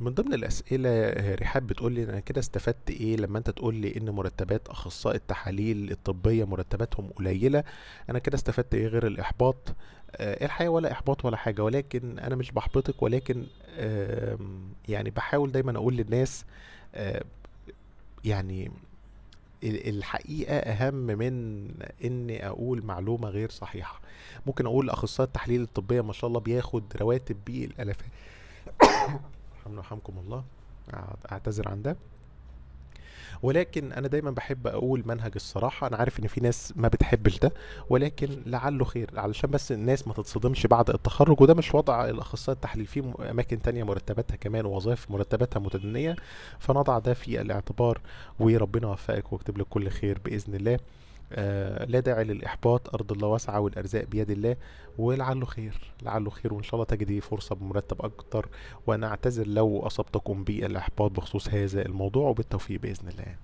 من ضمن الأسئلة آه، رحاب بتقول لي أنا كده استفدت إيه لما أنت تقول لي إن مرتبات أخصائي التحاليل الطبية مرتباتهم قليلة أنا كده استفدت إيه غير الإحباط آه الحقيقة ولا إحباط ولا حاجة ولكن أنا مش بحبطك ولكن آه يعني بحاول دايما أقول للناس آه يعني الحقيقة أهم من إني أقول معلومة غير صحيحة ممكن أقول أخصائي التحليل الطبية ما شاء الله بياخد رواتب بالألافات يرحمنا ويرحمكم الله اعتذر عن ده ولكن انا دايما بحب اقول منهج الصراحه انا عارف ان في ناس ما بتحبش ده ولكن لعله خير علشان بس الناس ما تتصدمش بعد التخرج وده مش وضع الاخصائي التحليل في اماكن تانية مرتباتها كمان ووظائف مرتباتها متدنيه فنضع ده في الاعتبار وربنا يوفقك ويكتب لك كل خير باذن الله آه، لا داعي للإحباط أرض الله واسعة والأرزاق بيد الله ولعله خير لعله خير وإن شاء الله تجدي فرصة بمرتب أكتر وأنا أعتذر لو أصبتكم بالإحباط بخصوص هذا الموضوع وبالتوفيق بإذن الله